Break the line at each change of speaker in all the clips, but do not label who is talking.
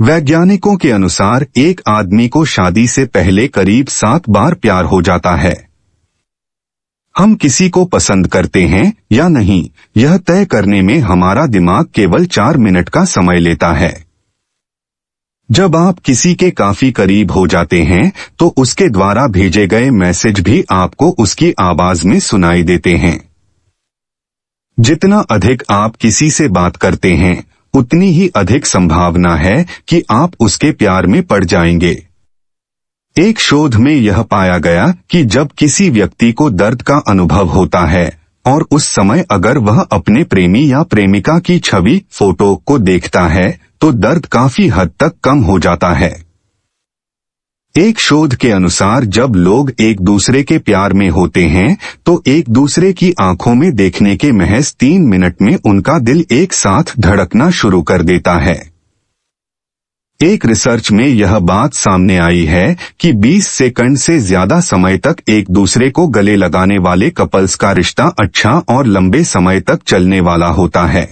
वैज्ञानिकों के अनुसार एक आदमी को शादी से पहले करीब सात बार प्यार हो जाता है हम किसी को पसंद करते हैं या नहीं यह तय करने में हमारा दिमाग केवल चार मिनट का समय लेता है जब आप किसी के काफी करीब हो जाते हैं तो उसके द्वारा भेजे गए मैसेज भी आपको उसकी आवाज में सुनाई देते हैं जितना अधिक आप किसी से बात करते हैं उतनी ही अधिक संभावना है कि आप उसके प्यार में पड़ जाएंगे एक शोध में यह पाया गया कि जब किसी व्यक्ति को दर्द का अनुभव होता है और उस समय अगर वह अपने प्रेमी या प्रेमिका की छवि फोटो को देखता है तो दर्द काफी हद तक कम हो जाता है एक शोध के अनुसार जब लोग एक दूसरे के प्यार में होते हैं तो एक दूसरे की आंखों में देखने के महज तीन मिनट में उनका दिल एक साथ धड़कना शुरू कर देता है एक रिसर्च में यह बात सामने आई है कि 20 सेकंड से ज्यादा समय तक एक दूसरे को गले लगाने वाले कपल्स का रिश्ता अच्छा और लंबे समय तक चलने वाला होता है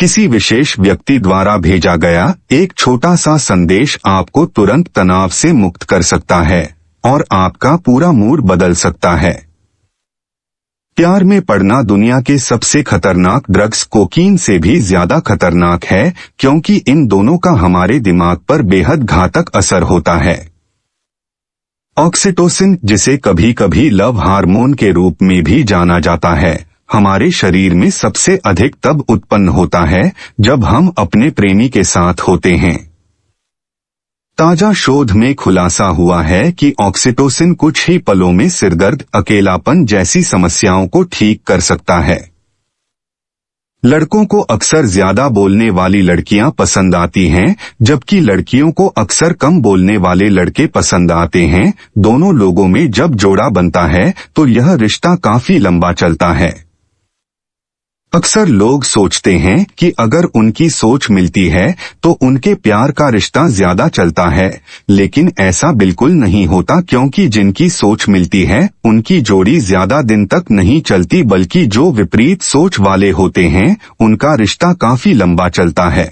किसी विशेष व्यक्ति द्वारा भेजा गया एक छोटा सा संदेश आपको तुरंत तनाव से मुक्त कर सकता है और आपका पूरा मूड बदल सकता है प्यार में पड़ना दुनिया के सबसे खतरनाक ड्रग्स कोकीन से भी ज्यादा खतरनाक है क्योंकि इन दोनों का हमारे दिमाग पर बेहद घातक असर होता है ऑक्सीटोसिन जिसे कभी कभी लव हार्मोन के रूप में भी जाना जाता है हमारे शरीर में सबसे अधिक तब उत्पन्न होता है जब हम अपने प्रेमी के साथ होते हैं ताजा शोध में खुलासा हुआ है कि ऑक्सीटोसिन कुछ ही पलों में सिरदर्द अकेलापन जैसी समस्याओं को ठीक कर सकता है लड़कों को अक्सर ज्यादा बोलने वाली लड़कियां पसंद आती हैं जबकि लड़कियों को अक्सर कम बोलने वाले लड़के पसंद आते हैं दोनों लोगों में जब जोड़ा बनता है तो यह रिश्ता काफी लंबा चलता है अक्सर लोग सोचते हैं कि अगर उनकी सोच मिलती है तो उनके प्यार का रिश्ता ज्यादा चलता है लेकिन ऐसा बिल्कुल नहीं होता क्योंकि जिनकी सोच मिलती है उनकी जोड़ी ज्यादा दिन तक नहीं चलती बल्कि जो विपरीत सोच वाले होते हैं उनका रिश्ता काफी लंबा चलता है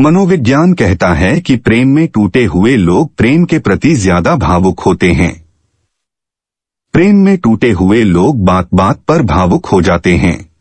मनोविज्ञान कहता है कि प्रेम में टूटे हुए लोग प्रेम के प्रति ज्यादा भावुक होते हैं यूक्रेन में टूटे हुए लोग बात बात पर भावुक हो जाते हैं